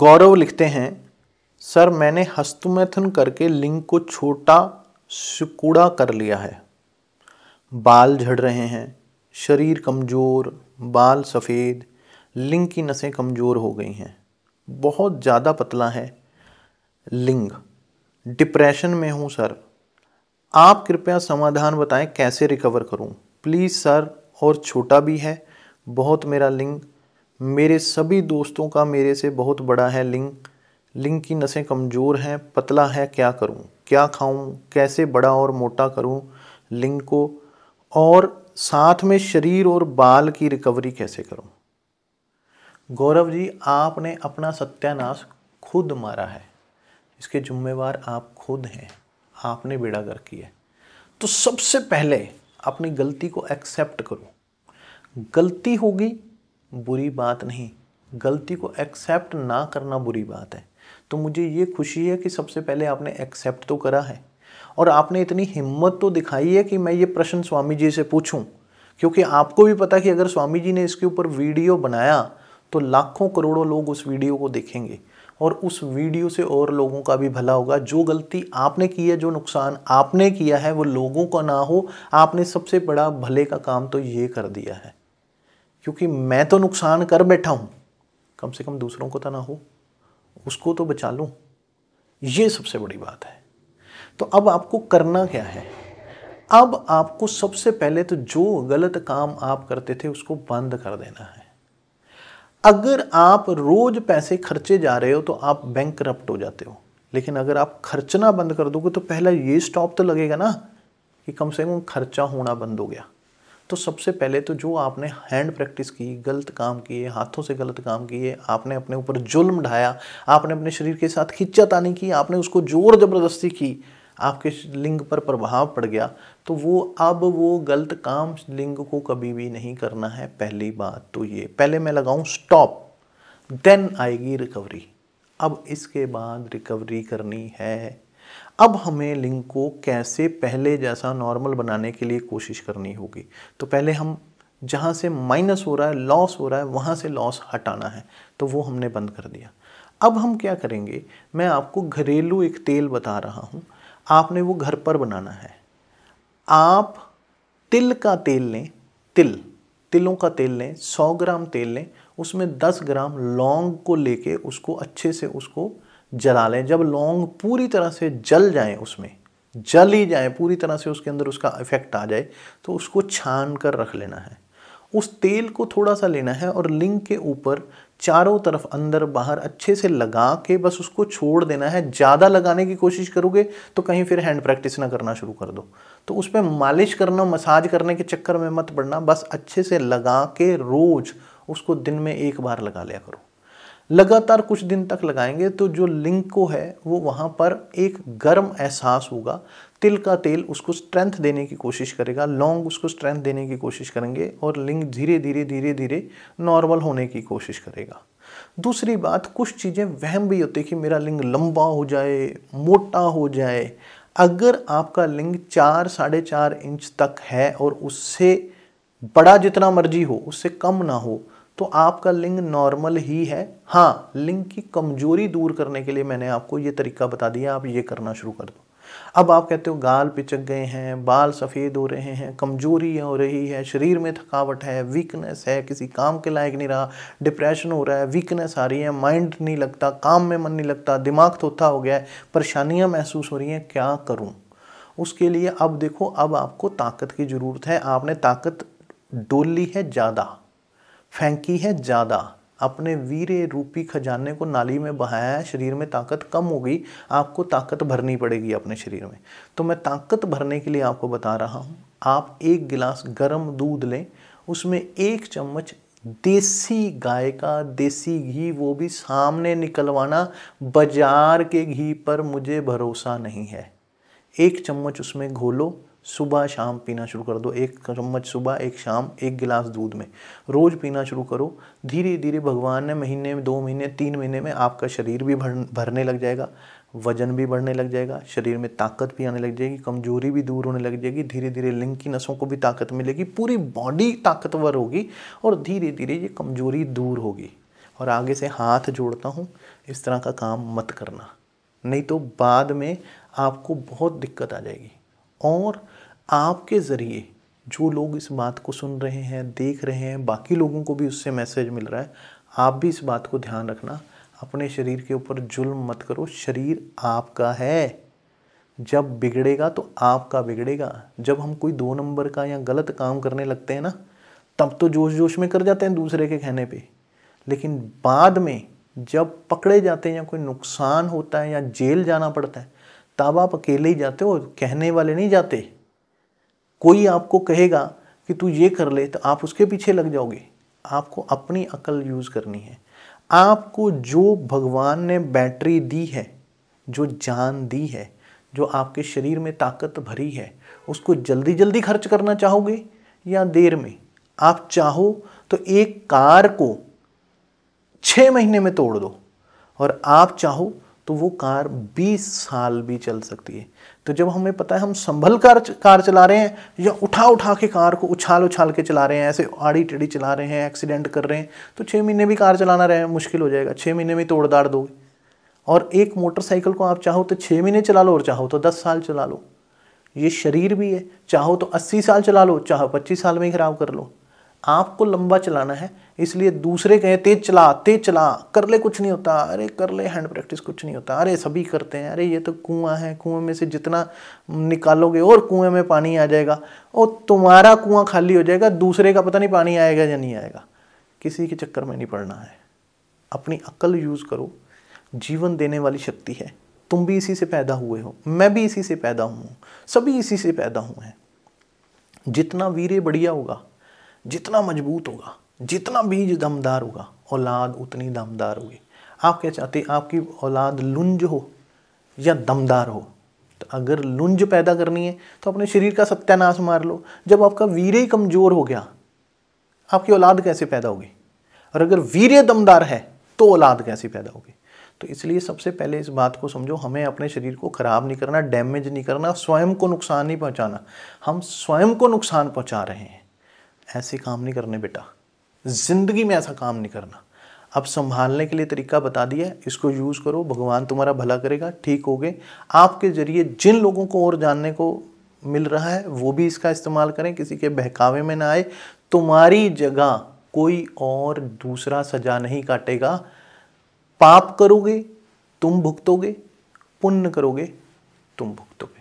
गौरव लिखते हैं सर मैंने हस्तमैथुन करके लिंग को छोटा सिकुड़ा कर लिया है बाल झड़ रहे हैं शरीर कमज़ोर बाल सफ़ेद लिंग की नसें कमज़ोर हो गई हैं बहुत ज़्यादा पतला है लिंग डिप्रेशन में हूँ सर आप कृपया समाधान बताएं कैसे रिकवर करूँ प्लीज़ सर और छोटा भी है बहुत मेरा लिंग मेरे सभी दोस्तों का मेरे से बहुत बड़ा है लिंग लिंग की नसें कमज़ोर हैं पतला है क्या करूं क्या खाऊं कैसे बड़ा और मोटा करूं लिंग को और साथ में शरीर और बाल की रिकवरी कैसे करूं गौरव जी आपने अपना सत्यानाश खुद मारा है इसके जुम्मेवार आप खुद हैं आपने बेड़ा कर किया है तो सबसे पहले अपनी गलती को एक्सेप्ट करो गलती होगी बुरी बात नहीं गलती को एक्सेप्ट ना करना बुरी बात है तो मुझे ये खुशी है कि सबसे पहले आपने एक्सेप्ट तो करा है और आपने इतनी हिम्मत तो दिखाई है कि मैं ये प्रश्न स्वामी जी से पूछूं क्योंकि आपको भी पता कि अगर स्वामी जी ने इसके ऊपर वीडियो बनाया तो लाखों करोड़ों लोग उस वीडियो को देखेंगे और उस वीडियो से और लोगों का भी भला होगा जो गलती आपने की है जो नुकसान आपने किया है वो लोगों का ना हो आपने सबसे बड़ा भले का काम तो ये कर दिया है क्योंकि मैं तो नुकसान कर बैठा हूँ कम से कम दूसरों को तो ना हो उसको तो बचा लूँ ये सबसे बड़ी बात है तो अब आपको करना क्या है अब आपको सबसे पहले तो जो गलत काम आप करते थे उसको बंद कर देना है अगर आप रोज पैसे खर्चे जा रहे हो तो आप बैंक करप्ट हो जाते हो लेकिन अगर आप खर्चना बंद कर दोगे तो पहला ये स्टॉप तो लगेगा ना कि कम से कम खर्चा होना बंद हो गया तो सबसे पहले तो जो आपने हैंड प्रैक्टिस की गलत काम किए हाथों से गलत काम किए आपने अपने ऊपर जुल्म ढाया आपने अपने शरीर के साथ खिंचातानी की आपने उसको जोर ज़बरदस्ती की आपके लिंग पर प्रभाव पड़ गया तो वो अब वो गलत काम लिंग को कभी भी नहीं करना है पहली बात तो ये पहले मैं लगाऊँ स्टॉप देन आएगी रिकवरी अब इसके बाद रिकवरी करनी है अब हमें लिंक को कैसे पहले जैसा नॉर्मल बनाने के लिए कोशिश करनी होगी तो पहले हम जहाँ से माइनस हो रहा है लॉस हो रहा है वहाँ से लॉस हटाना है तो वो हमने बंद कर दिया अब हम क्या करेंगे मैं आपको घरेलू एक तेल बता रहा हूँ आपने वो घर पर बनाना है आप तिल का तेल लें तिल तिलों का तेल लें 100 ग्राम तेल लें उसमें 10 ग्राम लौंग को लेके उसको अच्छे से उसको जला लें जब लौंग पूरी तरह से जल जाए उसमें जल ही जाए पूरी तरह से उसके अंदर उसका इफेक्ट आ जाए तो उसको छान कर रख लेना है उस तेल को थोड़ा सा लेना है और लिंग के ऊपर चारों तरफ अंदर बाहर अच्छे से लगा के बस उसको छोड़ देना है ज़्यादा लगाने की कोशिश करोगे तो कहीं फिर हैंड प्रैक्टिस ना करना शुरू कर दो तो उस पर मालिश करना मसाज करने के चक्कर में मत पड़ना बस अच्छे से लगा के रोज़ उसको दिन में एक बार लगा लिया करो लगातार कुछ दिन तक लगाएंगे तो जो लिंग को है वो वहाँ पर एक गर्म एहसास होगा तिल का तेल उसको स्ट्रेंथ देने की कोशिश करेगा लौंग उसको स्ट्रेंथ देने की कोशिश करेंगे और लिंग धीरे धीरे धीरे धीरे नॉर्मल होने की कोशिश करेगा दूसरी बात कुछ चीज़ें वहम भी होती है कि मेरा लिंग लंबा हो जाए मोटा हो जाए अगर आपका लिंग चार साढ़े चार इंच तक है और उससे बड़ा जितना मर्जी हो उससे कम ना हो तो आपका लिंग नॉर्मल ही है हाँ लिंग की कमजोरी दूर करने के लिए मैंने आपको ये तरीका बता दिया आप ये करना शुरू कर दो अब आप कहते हो गाल पिचक गए हैं बाल सफ़ेद हो रहे हैं कमजोरी हो रही है शरीर में थकावट है वीकनेस है किसी काम के लायक नहीं रहा डिप्रेशन हो रहा है वीकनेस आ रही है माइंड नहीं लगता काम में मन नहीं लगता दिमाग थोथा हो गया है परेशानियाँ महसूस हो रही हैं क्या करूँ उसके लिए अब देखो अब आपको ताकत की ज़रूरत है आपने ताकत डोल ली है ज़्यादा फेंकी है ज़्यादा अपने वीरे रूपी खजाने को नाली में बहाया है शरीर में ताकत कम हो गई आपको ताकत भरनी पड़ेगी अपने शरीर में तो मैं ताकत भरने के लिए आपको बता रहा हूँ आप एक गिलास गर्म दूध लें उसमें एक चम्मच देसी गाय का देसी घी वो भी सामने निकलवाना बाजार के घी पर मुझे भरोसा नहीं है एक चम्मच उसमें घोलो सुबह शाम पीना शुरू कर दो एक चम्मच सुबह एक शाम एक गिलास दूध में रोज़ पीना शुरू करो धीरे धीरे भगवान ने महीने में दो महीने तीन महीने में आपका शरीर भी भर भरने लग जाएगा वजन भी बढ़ने लग जाएगा शरीर में ताकत भी आने लग जाएगी कमजोरी भी दूर होने लग जाएगी धीरे धीरे लिंग की नसों को भी ताकत मिलेगी पूरी बॉडी ताकतवर होगी और धीरे धीरे ये कमजोरी दूर होगी और आगे से हाथ जोड़ता हूँ इस तरह का काम मत करना नहीं तो बाद में आपको बहुत दिक्कत आ जाएगी और आपके ज़रिए जो लोग इस बात को सुन रहे हैं देख रहे हैं बाकी लोगों को भी उससे मैसेज मिल रहा है आप भी इस बात को ध्यान रखना अपने शरीर के ऊपर जुल्म मत करो शरीर आपका है जब बिगड़ेगा तो आपका बिगड़ेगा जब हम कोई दो नंबर का या गलत काम करने लगते हैं ना तब तो जोश जोश में कर जाते हैं दूसरे के कहने पे लेकिन बाद में जब पकड़े जाते हैं या कोई नुकसान होता है या जेल जाना पड़ता है तब आप अकेले ही जाते हो कहने वाले नहीं जाते कोई आपको कहेगा कि तू ये कर ले तो आप उसके पीछे लग जाओगे आपको अपनी अकल यूज़ करनी है आपको जो भगवान ने बैटरी दी है जो जान दी है जो आपके शरीर में ताकत भरी है उसको जल्दी जल्दी खर्च करना चाहोगे या देर में आप चाहो तो एक कार को छः महीने में तोड़ दो और आप चाहो तो वो कार 20 साल भी चल सकती है तो जब हमें पता है हम संभल कर कार चला रहे हैं या उठा उठा के कार को उछाल उछाल के चला रहे हैं ऐसे आड़ी टेढ़ी चला रहे हैं एक्सीडेंट कर रहे हैं तो छः महीने भी कार चलाना रहे मुश्किल हो जाएगा छः महीने में तोड़ दाड़ दोगे और एक मोटरसाइकिल को आप चाहो तो छः महीने चला लो और चाहो तो दस साल चला लो ये शरीर भी है चाहो तो अस्सी साल चला लो चाहो पच्चीस साल में ही ख़राब कर लो आपको लंबा चलाना है इसलिए दूसरे कहें तेज चला तेज चला कर ले कुछ नहीं होता अरे कर ले हैंड प्रैक्टिस कुछ नहीं होता अरे सभी करते हैं अरे ये तो कुआं है कुएं में से जितना निकालोगे और कुएं में पानी आ जाएगा और तुम्हारा कुआं खाली हो जाएगा दूसरे का पता नहीं पानी आएगा या नहीं आएगा किसी के चक्कर में नहीं पड़ना है अपनी अक्ल यूज़ करो जीवन देने वाली शक्ति है तुम भी इसी से पैदा हुए हो मैं भी इसी से पैदा हूँ सभी इसी से पैदा हुए हैं जितना वीर बढ़िया होगा जितना मजबूत होगा जितना बीज दमदार होगा औलाद उतनी दमदार होगी आप क्या चाहते आपकी औलाद लुंज हो या दमदार हो तो अगर लुंज पैदा करनी है तो अपने शरीर का सत्यानाश मार लो जब आपका वीर ही कमज़ोर हो गया आपकी औलाद कैसे पैदा होगी और अगर वीर दमदार है तो औलाद कैसे पैदा होगी तो इसलिए सबसे पहले इस बात को समझो हमें अपने शरीर को ख़राब नहीं करना डैमेज नहीं करना स्वयं को नुकसान नहीं पहुंचाना हम स्वयं को नुकसान पहुंचा रहे हैं ऐसे काम नहीं करने बेटा ज़िंदगी में ऐसा काम नहीं करना अब संभालने के लिए तरीका बता दिया इसको यूज़ करो भगवान तुम्हारा भला करेगा ठीक होगे आपके ज़रिए जिन लोगों को और जानने को मिल रहा है वो भी इसका इस्तेमाल करें किसी के बहकावे में ना आए तुम्हारी जगह कोई और दूसरा सजा नहीं काटेगा पाप करोगे तुम भुगतोगे पुण्य करोगे तुम भुगतोगे